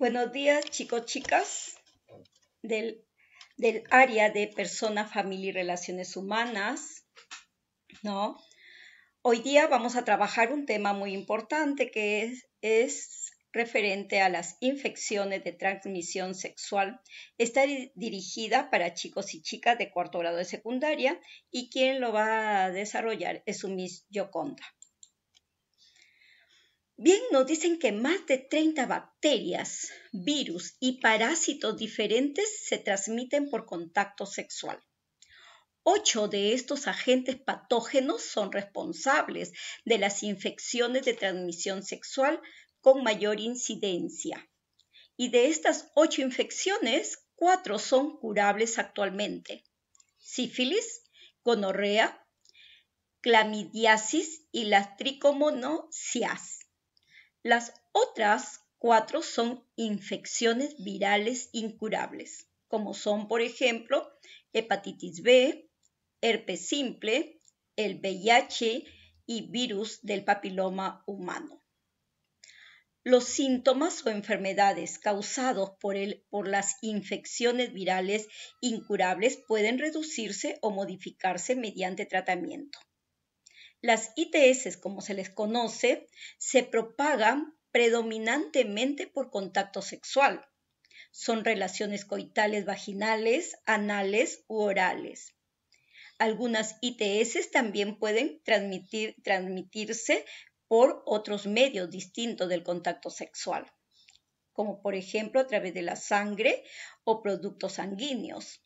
Buenos días, chicos, chicas del, área de persona, familia y relaciones humanas, ¿no? Hoy día vamos a trabajar un tema muy importante que es, referente a las infecciones de transmisión sexual. Está dirigida para chicos y chicas de cuarto grado de secundaria y quien lo va a desarrollar es su Miss Yoconda. Bien, nos dicen que más de 30 bacterias, virus y parásitos diferentes se transmiten por contacto sexual. Ocho de estos agentes patógenos son responsables de las infecciones de transmisión sexual con mayor incidencia. Y de estas ocho infecciones, cuatro son curables actualmente. Sífilis, gonorrea, clamidiasis y la tricomonosiasis. Las otras cuatro son infecciones virales incurables, como son, por ejemplo, hepatitis B, herpes simple, el VIH y virus del papiloma humano. Los síntomas o enfermedades causados por, las infecciones virales incurables pueden reducirse o modificarse mediante tratamiento. Las ITS, como se les conoce, se propagan predominantemente por contacto sexual. Son relaciones coitales vaginales, anales u orales. Algunas ITS también pueden transmitirse por otros medios distintos del contacto sexual, como por ejemplo a través de la sangre o productos sanguíneos.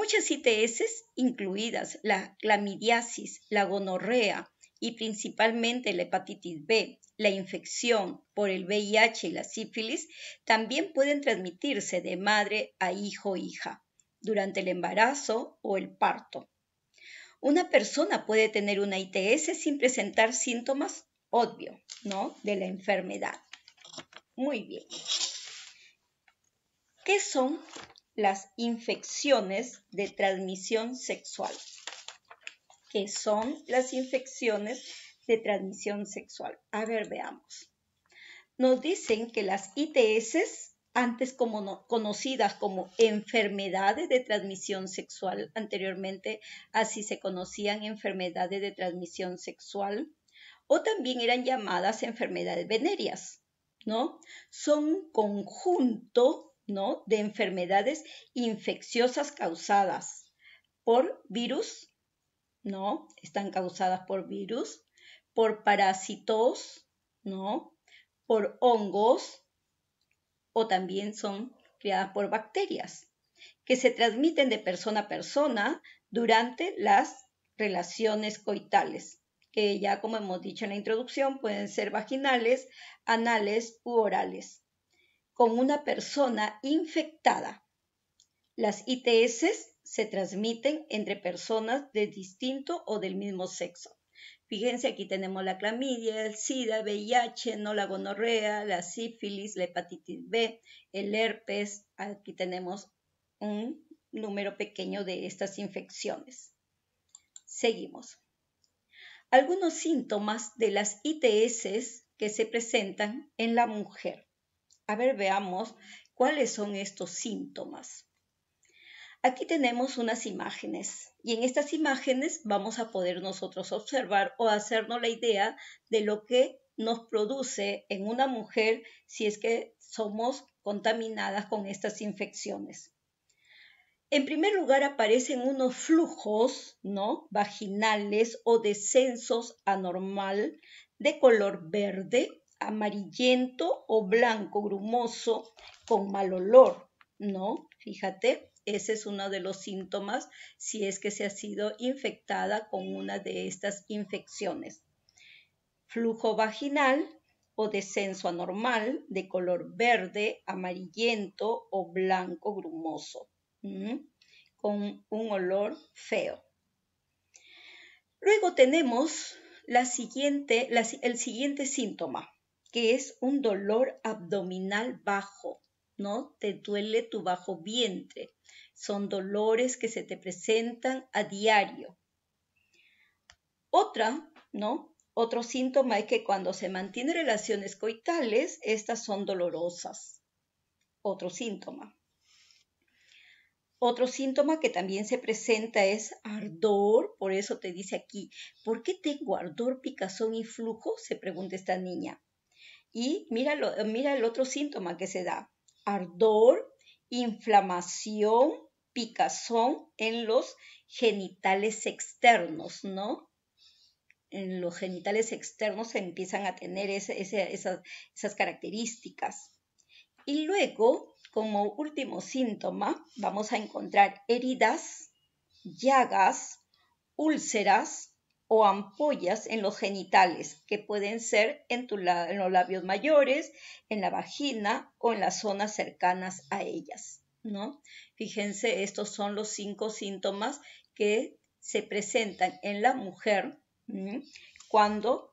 Muchas ITS, incluidas la clamidiasis, la gonorrea y principalmente la hepatitis B, la infección por el VIH y la sífilis, también pueden transmitirse de madre a hijo o hija durante el embarazo o el parto. Una persona puede tener una ITS sin presentar síntomas, obvio, ¿no? De la enfermedad. Muy bien. ¿Qué son las infecciones de transmisión sexual. ¿Qué son las infecciones de transmisión sexual? A ver, veamos. Nos dicen que las ITS, antes como conocidas como enfermedades de transmisión sexual, anteriormente así se conocían enfermedades de transmisión sexual, o también eran llamadas enfermedades venéreas, ¿no? Son un conjunto ¿no? De enfermedades infecciosas causadas por virus, ¿no? Están causadas por virus, por parásitos, ¿no? Por hongos o también son creadas por bacterias que se transmiten de persona a persona durante las relaciones coitales, que ya como hemos dicho en la introducción pueden ser vaginales, anales u orales con una persona infectada. Las ITS se transmiten entre personas de distinto o del mismo sexo. Fíjense, aquí tenemos la clamidia, el SIDA, VIH, no la gonorrea, la sífilis, la hepatitis B, el herpes. Aquí tenemos un número pequeño de estas infecciones. Seguimos. Algunos síntomas de las ITS que se presentan en la mujer. A ver, veamos cuáles son estos síntomas. Aquí tenemos unas imágenes y en estas imágenes vamos a poder nosotros observar o hacernos la idea de lo que nos produce en una mujer si es que somos contaminadas con estas infecciones. En primer lugar aparecen unos flujos, ¿no? vaginales o descensos anormal de color verde amarillento o blanco, grumoso, con mal olor, ¿no? Fíjate, ese es uno de los síntomas si es que se ha sido infectada con una de estas infecciones. Flujo vaginal o descenso anormal de color verde, amarillento o blanco grumoso, con un olor feo. Luego tenemos la siguiente, el siguiente síntoma, que es un dolor abdominal bajo, ¿no? Te duele tu bajo vientre. Son dolores que se te presentan a diario. Otra, ¿no? Otro síntoma es que cuando se mantienen relaciones coitales, estas son dolorosas. Otro síntoma. Otro síntoma que también se presenta es ardor, por eso te dice aquí, ¿por qué tengo ardor, picazón y flujo? Se pregunta esta niña. Y mira, el otro síntoma que se da, ardor, inflamación, picazón en los genitales externos, ¿no? En los genitales externos se empiezan a tener esas características. Y luego, como último síntoma, vamos a encontrar heridas, llagas, úlceras, o ampollas en los genitales, que pueden ser en, en los labios mayores, en la vagina o en las zonas cercanas a ellas. ¿no? Fíjense, estos son los cinco síntomas que se presentan en la mujer cuando,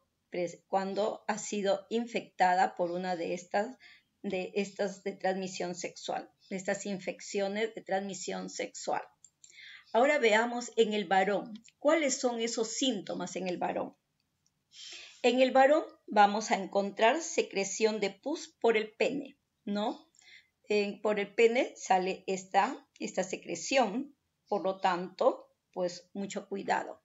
cuando ha sido infectada por una de estas de estas de transmisión sexual, de estas infecciones de transmisión sexual. Ahora veamos en el varón, cuáles son esos síntomas en el varón. En el varón vamos a encontrar secreción de pus por el pene, ¿no? por el pene sale esta, esta secreción, por lo tanto, pues mucho cuidado.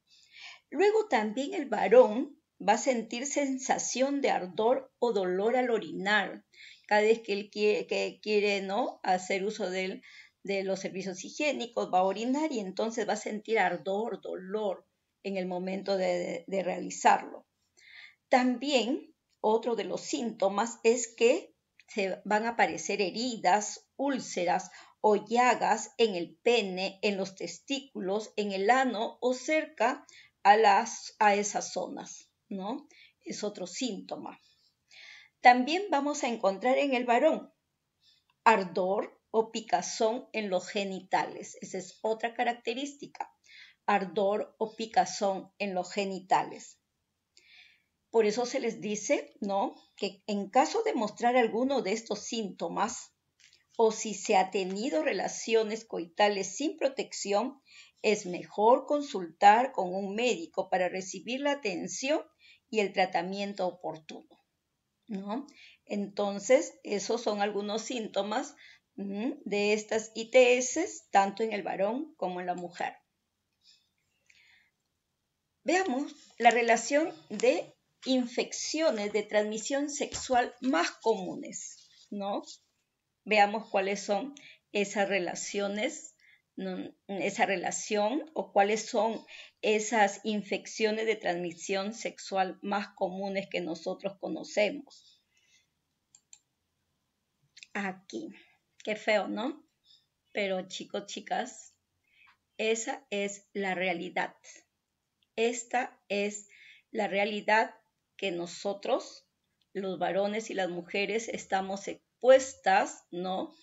Luego también el varón va a sentir sensación de ardor o dolor al orinar, cada vez que él quiere, que quiere ¿no? hacer uso del, de los servicios higiénicos, va a orinar y entonces va a sentir ardor, dolor en el momento de, de realizarlo. También otro de los síntomas es que se van a aparecer heridas, úlceras o llagas en el pene, en los testículos, en el ano o cerca a, las, a esas zonas, ¿no? Es otro síntoma. También vamos a encontrar en el varón ardor, o picazón en los genitales. Esa es otra característica, ardor o picazón en los genitales. Por eso se les dice, ¿no? Que en caso de mostrar alguno de estos síntomas o si se ha tenido relaciones coitales sin protección, es mejor consultar con un médico para recibir la atención y el tratamiento oportuno, ¿no? Entonces, esos son algunos síntomas de estas ITS, tanto en el varón como en la mujer. Veamos la relación de infecciones de transmisión sexual más comunes, ¿no? Veamos cuáles son esas relaciones, esa relación o cuáles son esas infecciones de transmisión sexual más comunes que nosotros conocemos. Aquí Qué feo, ¿no? Pero chicos, chicas, esa es la realidad. Esta es la realidad que nosotros, los varones y las mujeres, estamos expuestas, ¿no?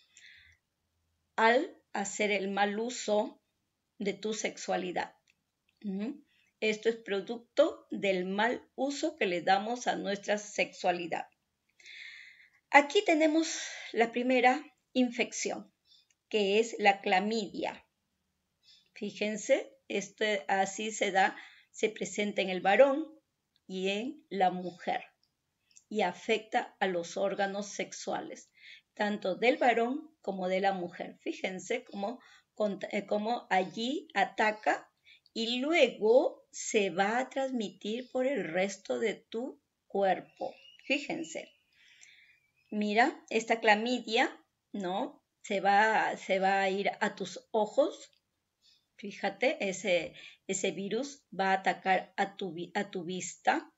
Al hacer el mal uso de tu sexualidad. Esto es producto del mal uso que le damos a nuestra sexualidad. Aquí tenemos la primera infección, que es la clamidia. Fíjense, este, así se da, se presenta en el varón y en la mujer y afecta a los órganos sexuales, tanto del varón como de la mujer. Fíjense cómo, eh, cómo allí ataca y luego se va a transmitir por el resto de tu cuerpo. Fíjense. Mira, esta clamidia ¿no? Se va, se va a ir a tus ojos, fíjate, ese, ese virus va a atacar a tu, a tu vista,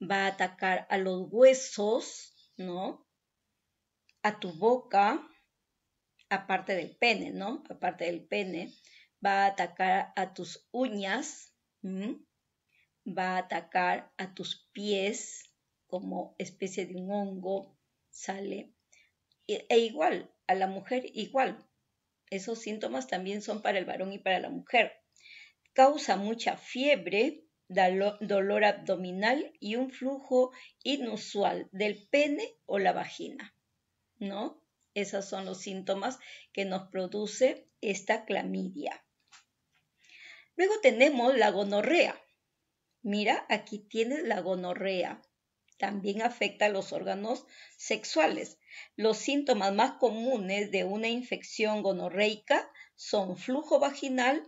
va a atacar a los huesos, ¿no? A tu boca, aparte del pene, ¿no? Aparte del pene, va a atacar a tus uñas, va a atacar a tus pies como especie de un hongo, sale, e igual, a la mujer igual. Esos síntomas también son para el varón y para la mujer. Causa mucha fiebre, dolor abdominal y un flujo inusual del pene o la vagina. ¿No? Esos son los síntomas que nos produce esta clamidia. Luego tenemos la gonorrea. Mira, aquí tienes la gonorrea. También afecta a los órganos sexuales. Los síntomas más comunes de una infección gonorreica son flujo vaginal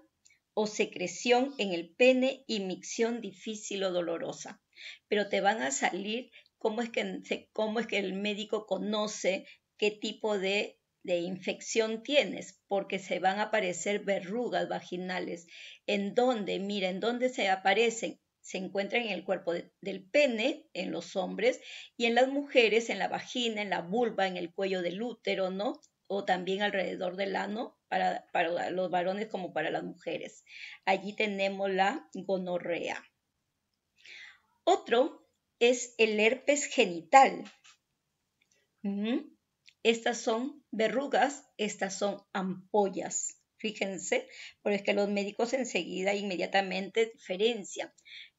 o secreción en el pene y micción difícil o dolorosa. Pero te van a salir cómo es que, cómo es que el médico conoce qué tipo de, de infección tienes, porque se van a aparecer verrugas vaginales. ¿En dónde? Mira, ¿en dónde se aparecen? se encuentran en el cuerpo del pene, en los hombres, y en las mujeres, en la vagina, en la vulva, en el cuello del útero, ¿no? O también alrededor del ano, para, para los varones como para las mujeres. Allí tenemos la gonorrea. Otro es el herpes genital. Estas son verrugas, estas son ampollas. Fíjense, porque es que los médicos enseguida, inmediatamente diferencian.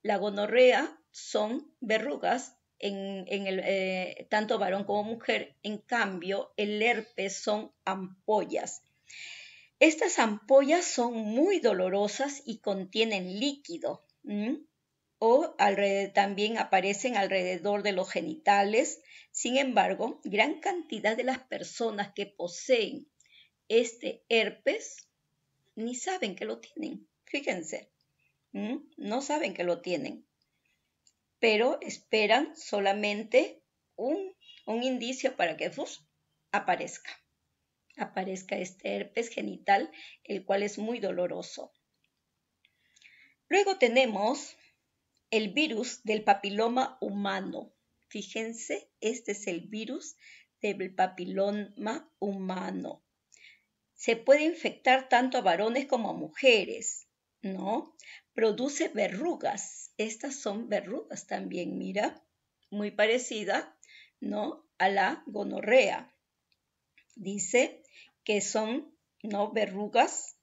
La gonorrea son verrugas en, eh, tanto varón como mujer. En cambio, el herpes son ampollas. Estas ampollas son muy dolorosas y contienen líquido. o también aparecen alrededor de los genitales. Sin embargo, gran cantidad de las personas que poseen este herpes ni saben que lo tienen. Fíjense. No saben que lo tienen, pero esperan solamente un, indicio para que aparezca. Aparezca este herpes genital, el cual es muy doloroso. Luego tenemos el virus del papiloma humano. Fíjense, este es el virus del papiloma humano. Se puede infectar tanto a varones como a mujeres, ¿no? produce verrugas. Estas son verrugas también, mira, muy parecida, ¿no? A la gonorrea. Dice que son, ¿no? Verrugas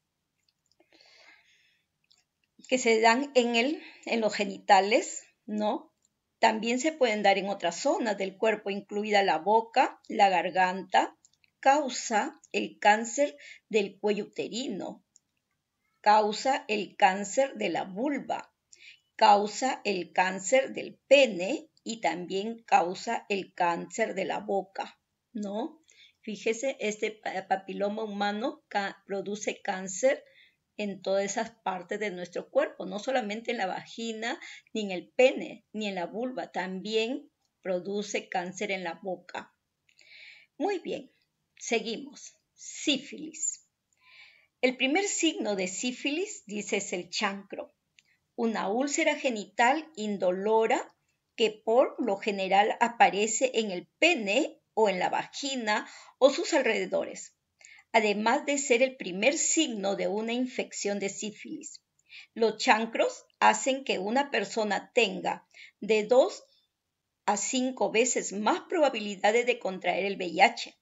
que se dan en, el, en los genitales, ¿no? También se pueden dar en otras zonas del cuerpo, incluida la boca, la garganta, causa el cáncer del cuello uterino, causa el cáncer de la vulva, causa el cáncer del pene y también causa el cáncer de la boca, ¿no? Fíjese, este papiloma humano produce cáncer en todas esas partes de nuestro cuerpo, no solamente en la vagina, ni en el pene, ni en la vulva, también produce cáncer en la boca. Muy bien, seguimos. Sífilis. El primer signo de sífilis, dice, es el chancro, una úlcera genital indolora que por lo general aparece en el pene o en la vagina o sus alrededores, además de ser el primer signo de una infección de sífilis. Los chancros hacen que una persona tenga de dos a cinco veces más probabilidades de contraer el VIH.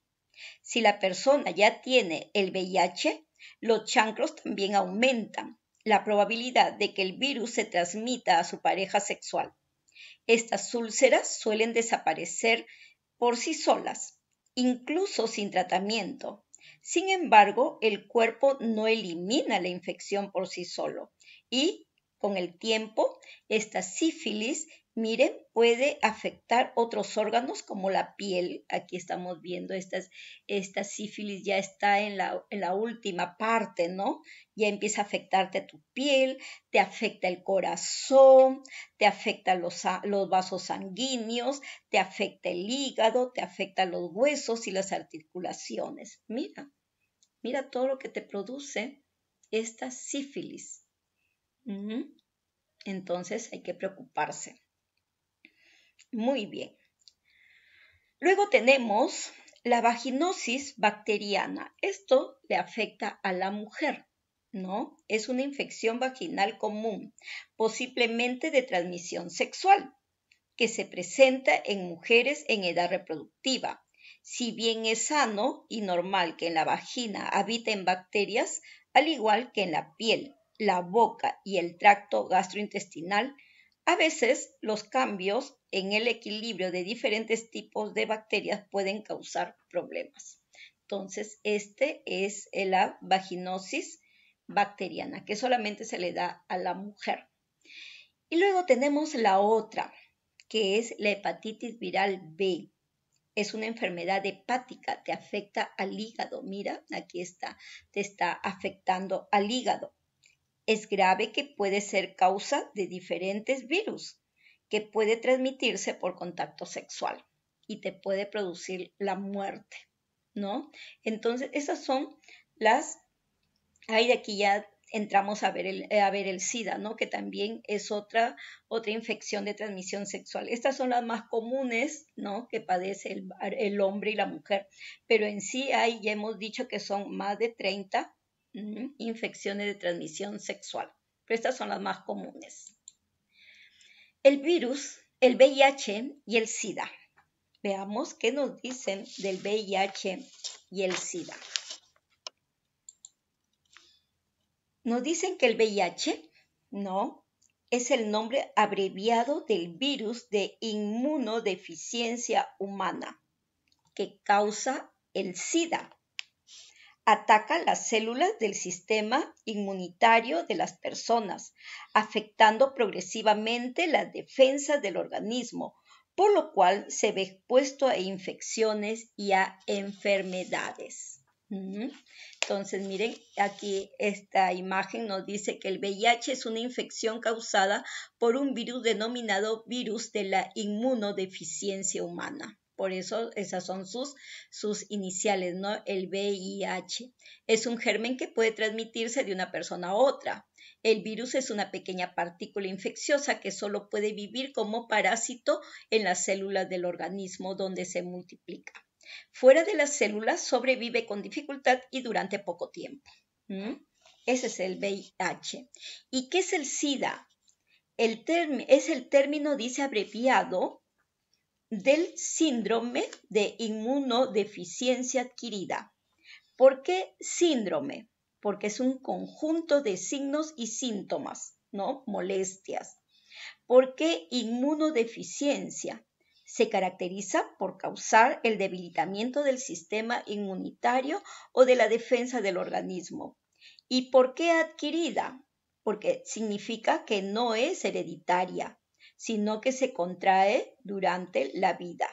Si la persona ya tiene el VIH, los chancros también aumentan la probabilidad de que el virus se transmita a su pareja sexual. Estas úlceras suelen desaparecer por sí solas, incluso sin tratamiento. Sin embargo, el cuerpo no elimina la infección por sí solo y con el tiempo, esta sífilis, miren, puede afectar otros órganos como la piel. Aquí estamos viendo estas, esta sífilis ya está en la, última parte, ¿no? Ya empieza a afectarte tu piel, te afecta el corazón, te afecta los, los vasos sanguíneos, te afecta el hígado, te afecta los huesos y las articulaciones. Mira, mira todo lo que te produce esta sífilis. Entonces hay que preocuparse. Muy bien. Luego tenemos la vaginosis bacteriana. Esto le afecta a la mujer, ¿no? Es una infección vaginal común, posiblemente de transmisión sexual, que se presenta en mujeres en edad reproductiva. Si bien es sano y normal que en la vagina habiten bacterias, al igual que en la piel, la boca y el tracto gastrointestinal, a veces los cambios en el equilibrio de diferentes tipos de bacterias pueden causar problemas. Entonces, este es la vaginosis bacteriana, que solamente se le da a la mujer. Y luego tenemos la otra, que es la hepatitis viral B. Es una enfermedad hepática, te afecta al hígado. Mira, aquí está, te está afectando al hígado es grave que puede ser causa de diferentes virus, que puede transmitirse por contacto sexual y te puede producir la muerte, ¿no? Entonces, esas son las... Ahí de aquí ya entramos a ver el, a ver el SIDA, ¿no? Que también es otra, otra infección de transmisión sexual. Estas son las más comunes, ¿no? Que padece el, hombre y la mujer. Pero en sí, hay, ya hemos dicho que son más de 30 infecciones de transmisión sexual. Pero estas son las más comunes. El virus, el VIH y el SIDA. Veamos qué nos dicen del VIH y el SIDA. Nos dicen que el VIH, no, es el nombre abreviado del virus de inmunodeficiencia humana que causa el SIDA ataca las células del sistema inmunitario de las personas, afectando progresivamente las defensas del organismo, por lo cual se ve expuesto a infecciones y a enfermedades. Entonces, miren, aquí esta imagen nos dice que el VIH es una infección causada por un virus denominado virus de la inmunodeficiencia humana. Por eso esas son sus, sus iniciales, ¿no? El VIH. Es un germen que puede transmitirse de una persona a otra. El virus es una pequeña partícula infecciosa que solo puede vivir como parásito en las células del organismo donde se multiplica. Fuera de las células sobrevive con dificultad y durante poco tiempo. Ese es el VIH. ¿Y qué es el SIDA? El es el término, dice abreviado, del síndrome de inmunodeficiencia adquirida. ¿Por qué síndrome? Porque es un conjunto de signos y síntomas, ¿no? Molestias. ¿Por qué inmunodeficiencia? Se caracteriza por causar el debilitamiento del sistema inmunitario o de la defensa del organismo. ¿Y por qué adquirida? Porque significa que no es hereditaria, sino que se contrae durante la vida.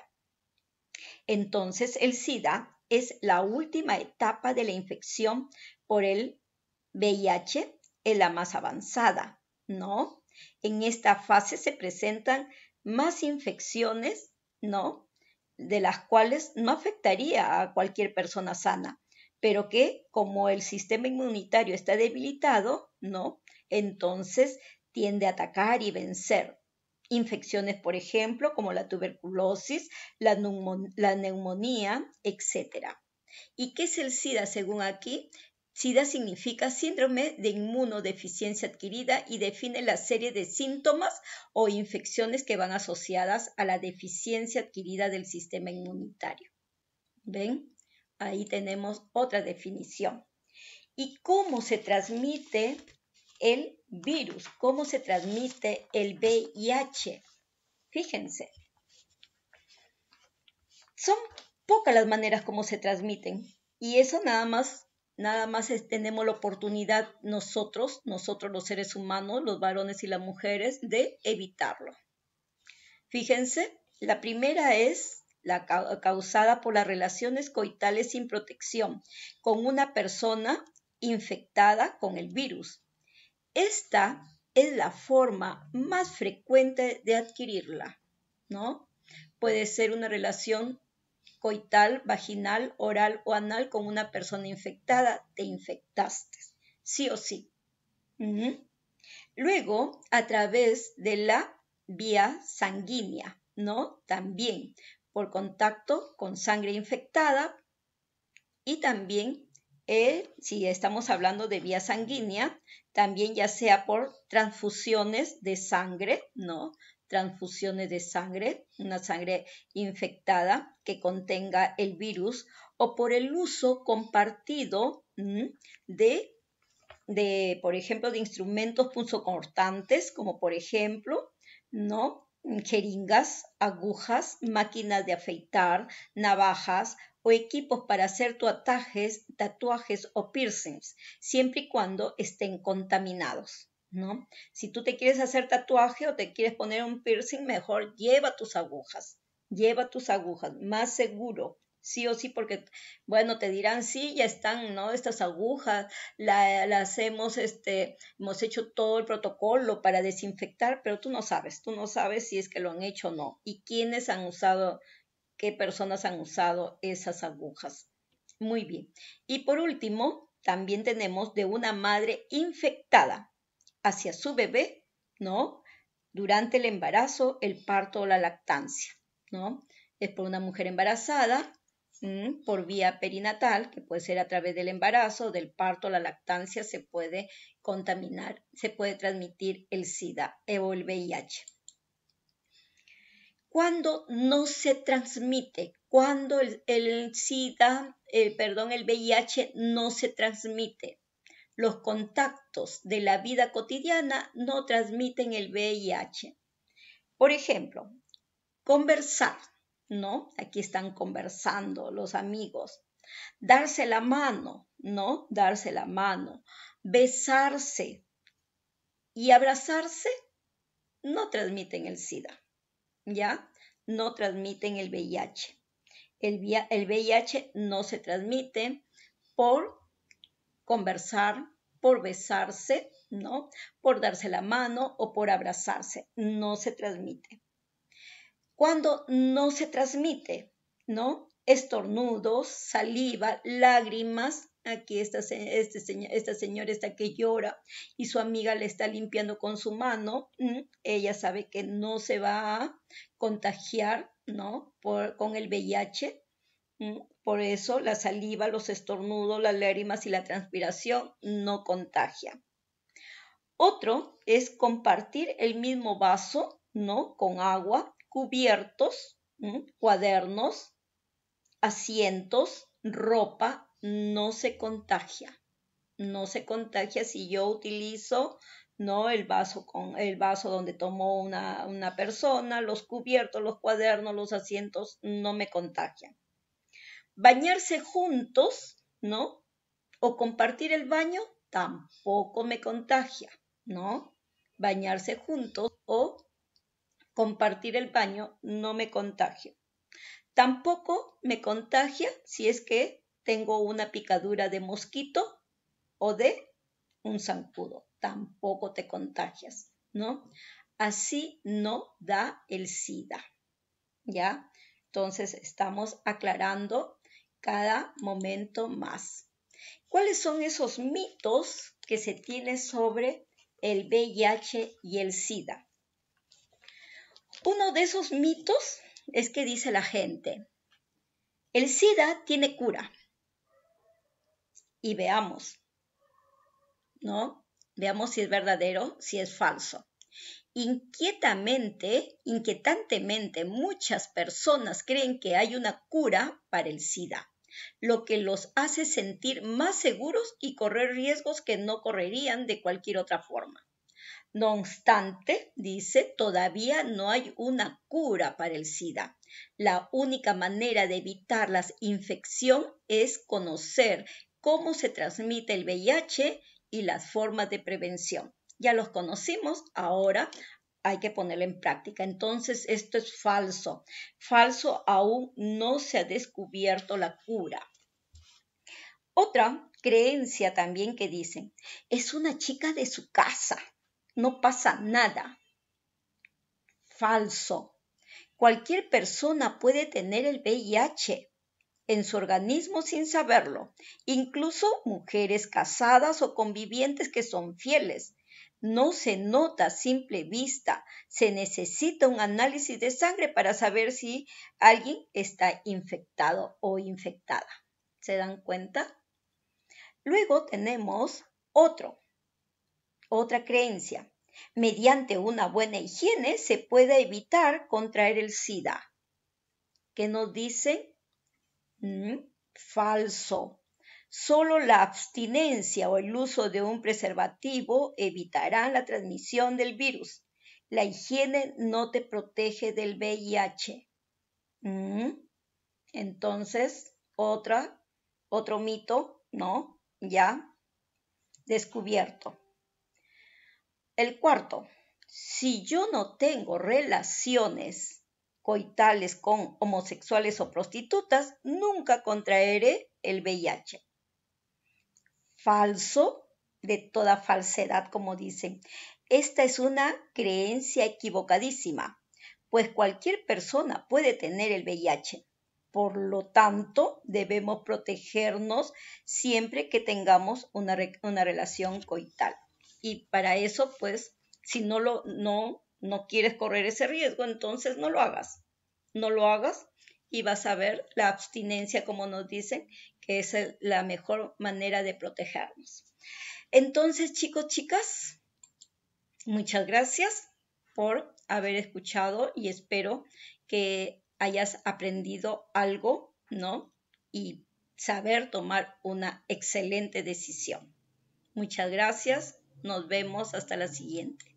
Entonces el SIDA es la última etapa de la infección por el VIH, es la más avanzada, ¿no? En esta fase se presentan más infecciones, ¿no? De las cuales no afectaría a cualquier persona sana, pero que como el sistema inmunitario está debilitado, ¿no? Entonces tiende a atacar y vencer, infecciones, por ejemplo, como la tuberculosis, la, neumonía, etc. ¿Y qué es el SIDA según aquí? SIDA significa síndrome de inmunodeficiencia adquirida y define la serie de síntomas o infecciones que van asociadas a la deficiencia adquirida del sistema inmunitario. ¿Ven? Ahí tenemos otra definición. ¿Y cómo se transmite el virus, cómo se transmite el VIH. Fíjense. Son pocas las maneras como se transmiten y eso nada más nada más tenemos la oportunidad nosotros, nosotros los seres humanos, los varones y las mujeres de evitarlo. Fíjense, la primera es la causada por las relaciones coitales sin protección con una persona infectada con el virus. Esta es la forma más frecuente de adquirirla, ¿no? Puede ser una relación coital, vaginal, oral o anal con una persona infectada. Te infectaste, sí o sí. Luego, a través de la vía sanguínea, ¿no? También por contacto con sangre infectada y también si estamos hablando de vía sanguínea, también ya sea por transfusiones de sangre, ¿no? Transfusiones de sangre, una sangre infectada que contenga el virus, o por el uso compartido de, de por ejemplo, de instrumentos punzocortantes, como por ejemplo, ¿no? Mm, jeringas, agujas, máquinas de afeitar, navajas o equipos para hacer tatuajes, tatuajes o piercings, siempre y cuando estén contaminados. ¿No? Si tú te quieres hacer tatuaje o te quieres poner un piercing, mejor lleva tus agujas, lleva tus agujas, más seguro, sí o sí, porque, bueno, te dirán, sí, ya están, ¿no? Estas agujas, la, las hemos, este, hemos hecho todo el protocolo para desinfectar, pero tú no sabes, tú no sabes si es que lo han hecho o no, y quiénes han usado, qué personas han usado esas agujas. Muy bien. Y por último, también tenemos de una madre infectada hacia su bebé, ¿no? Durante el embarazo, el parto o la lactancia, ¿no? Es por una mujer embarazada Mm, por vía perinatal, que puede ser a través del embarazo, del parto, la lactancia, se puede contaminar, se puede transmitir el SIDA e o el VIH. Cuando no se transmite, cuando el, SIDA, el, eh, perdón, el VIH no se transmite, los contactos de la vida cotidiana no transmiten el VIH. Por ejemplo, conversar, ¿no? Aquí están conversando los amigos. Darse la mano, ¿no? Darse la mano. Besarse y abrazarse no transmiten el SIDA, ¿ya? No transmiten el VIH. El, VIH no se transmite por conversar, por besarse, ¿no? Por darse la mano o por abrazarse. No se transmite cuando no se transmite, ¿no? Estornudos, saliva, lágrimas. Aquí esta, este esta señora está que llora y su amiga le está limpiando con su mano. Mm, ella sabe que no se va a contagiar, ¿no? con el VIH. Mm, por eso la saliva, los estornudos, las lágrimas y la transpiración no contagia. Otro es compartir el mismo vaso, ¿no? Con agua cubiertos, cuadernos, asientos, ropa, no se contagia. No se contagia si yo utilizo ¿no? el, vaso con, el vaso donde tomó una, una persona, los cubiertos, los cuadernos, los asientos, no me contagian. Bañarse juntos, ¿no? O compartir el baño, tampoco me contagia, ¿no? Bañarse juntos o compartir el baño no me contagio. Tampoco me contagia si es que tengo una picadura de mosquito o de un zancudo. Tampoco te contagias, ¿no? Así no da el SIDA, ¿ya? Entonces estamos aclarando cada momento más. ¿Cuáles son esos mitos que se tienen sobre el VIH y el SIDA? Uno de esos mitos es que dice la gente, el SIDA tiene cura. Y veamos, ¿no? Veamos si es verdadero, si es falso. Inquietamente, inquietantemente, muchas personas creen que hay una cura para el SIDA, lo que los hace sentir más seguros y correr riesgos que no correrían de cualquier otra forma. No obstante, dice, todavía no hay una cura para el SIDA. La única manera de evitar la infección es conocer cómo se transmite el VIH y las formas de prevención. Ya los conocimos, ahora hay que ponerlo en práctica. Entonces, esto es falso. Falso, aún no se ha descubierto la cura. Otra creencia también que dicen, es una chica de su casa no pasa nada. Falso. Cualquier persona puede tener el VIH en su organismo sin saberlo, incluso mujeres casadas o convivientes que son fieles. No se nota a simple vista, se necesita un análisis de sangre para saber si alguien está infectado o infectada. ¿Se dan cuenta? Luego tenemos otro, otra creencia. Mediante una buena higiene se puede evitar contraer el SIDA. ¿Qué nos dice? Mm, falso. Solo la abstinencia o el uso de un preservativo evitarán la transmisión del virus. La higiene no te protege del VIH. Mm, entonces, otra, otro mito, ¿no? Ya descubierto. El cuarto, si yo no tengo relaciones coitales con homosexuales o prostitutas, nunca contraeré el VIH. Falso de toda falsedad, como dicen. Esta es una creencia equivocadísima, pues cualquier persona puede tener el VIH. Por lo tanto, debemos protegernos siempre que tengamos una, una relación coital y para eso, pues, si no lo, no, no quieres correr ese riesgo, entonces no lo hagas. No lo hagas y vas a ver la abstinencia, como nos dicen, que es la mejor manera de protegernos. Entonces, chicos, chicas, muchas gracias por haber escuchado y espero que hayas aprendido algo, ¿no? Y saber tomar una excelente decisión. Muchas gracias nos vemos hasta la siguiente.